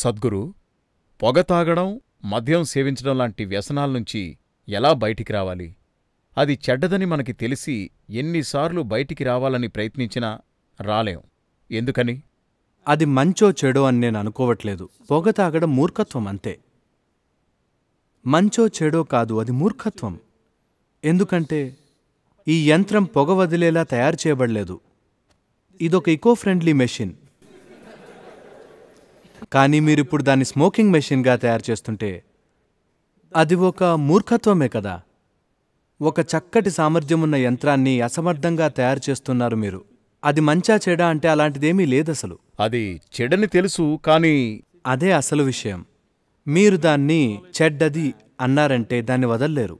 సద్గురు పొగ తాగడం మద్యం సేవించడం లాంటి వ్యసనాల్నుంచి ఎలా బయటికి రావాలి అది చెడ్డదని మనకి తెలిసి ఎన్నిసార్లు బయటికి రావాలని ప్రయత్నించినా రాలేం ఎందుకని అది మంచో చెడో అని నేను అనుకోవట్లేదు పొగ తాగడం మూర్ఖత్వం అంతే మంచో చెడో కాదు అది మూర్ఖత్వం ఎందుకంటే ఈ యంత్రం పొగ వదిలేలా తయారు చేయబడలేదు ఇదొక ఇకో ఫ్రెండ్లీ మెషిన్ కానీ మీరు ఇప్పుడు దాన్ని స్మోకింగ్ మెషిన్గా తయారు చేస్తుంటే అది ఒక మూర్ఖత్వమే కదా ఒక చక్కటి సామర్థ్యం ఉన్న యంత్రాన్ని అసమర్థంగా తయారు చేస్తున్నారు మీరు అది మంచా చెడ అంటే అలాంటిదేమీ లేదసలు అది చెడని తెలుసు కానీ అదే అసలు విషయం మీరు దాన్ని చెడ్డది అన్నారంటే దాన్ని వదల్లేరు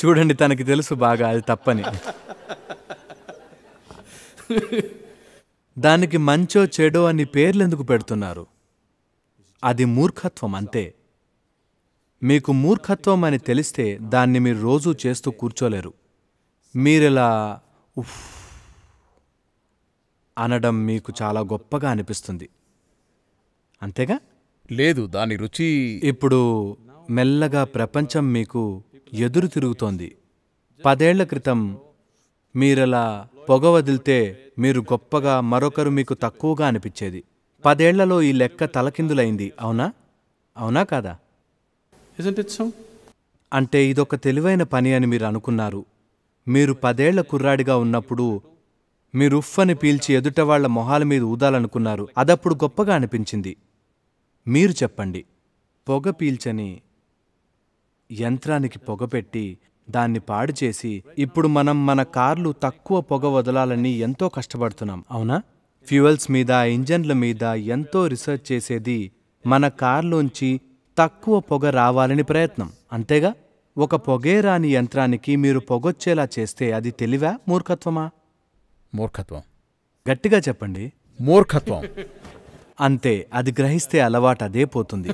చూడండి తనకి తెలుసు బాగా అది తప్పని దానికి మంచో చెడో అని పేర్లెందుకు పెడుతున్నారు అది మూర్ఖత్వం అంతే మీకు మూర్ఖత్వం అని తెలిస్తే దాన్ని మీరు రోజూ చేస్తూ కూర్చోలేరు మీరిలా ఉఫ్ అనడం మీకు చాలా గొప్పగా అనిపిస్తుంది అంతేగా లేదు దాని రుచి ఇప్పుడు మెల్లగా ప్రపంచం మీకు ఎదురు తిరుగుతోంది పదేళ్ల క్రితం మీరలా పొగ వదిలితే మీరు గొప్పగా మరొకరు మీకు తక్కువగా అనిపించేది పదేళ్లలో ఈ లెక్క తలకిందులైంది అవునా అవునా కాదా అంటే ఇదొక తెలివైన పని అని మీరు అనుకున్నారు మీరు పదేళ్ల కుర్రాడిగా ఉన్నప్పుడు మీరు ఉఫ్ అని పీల్చి ఎదుట వాళ్ల మొహాల మీద ఊదాలనుకున్నారు అదప్పుడు గొప్పగా అనిపించింది మీరు చెప్పండి పొగ పీల్చని యంత్రానికి పొగ పెట్టి దాన్ని పాడు చేసి ఇప్పుడు మనం మన కార్లు తక్కువ పొగ వదలాలని ఎంతో కష్టపడుతున్నాం అవునా ఫ్యూయల్స్ మీద ఇంజన్ల మీద ఎంతో రీసెర్చ్ చేసేది మన కార్లోంచి తక్కువ పొగ రావాలని ప్రయత్నం అంతేగా ఒక పొగే రాని యంత్రానికి మీరు పొగొచ్చేలా చేస్తే అది తెలివా మూర్ఖత్వమా మూర్ఖత్వం గట్టిగా చెప్పండి మూర్ఖత్వం అంతే అది గ్రహిస్తే అలవాటు అదే పోతుంది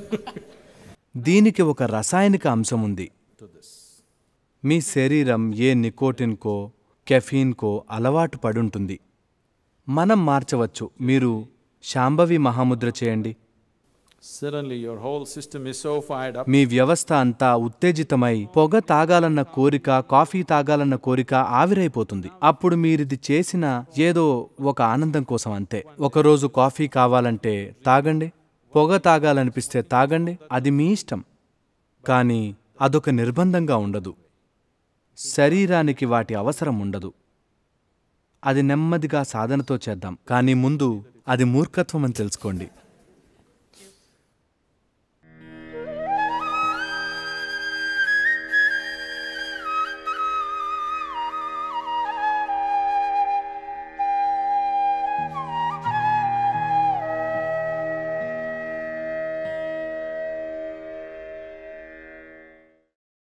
దీనికి ఒక రసాయనిక అంశం ఉంది మీ శరీరం ఏ నికోటిన్కో కెఫీన్కో అలవాటు పడుంటుంది మనం మార్చవచ్చు మీరు శాంభవి మహాముద్ర చేయండి మీ వ్యవస్థ అంతా ఉత్తేజితమై పొగ తాగాలన్న కోరిక కాఫీ తాగాలన్న కోరిక ఆవిరైపోతుంది అప్పుడు మీరిది చేసిన ఏదో ఒక ఆనందం కోసం అంతే ఒకరోజు కాఫీ కావాలంటే తాగండి పొగ తాగాలనిపిస్తే తాగండి అది మీ ఇష్టం కానీ అదొక నిర్బంధంగా ఉండదు శరీరానికి వాటి అవసరం ఉండదు అది నెమ్మదిగా సాధనతో చేద్దాం కానీ ముందు అది మూర్ఖత్వం అని తెలుసుకోండి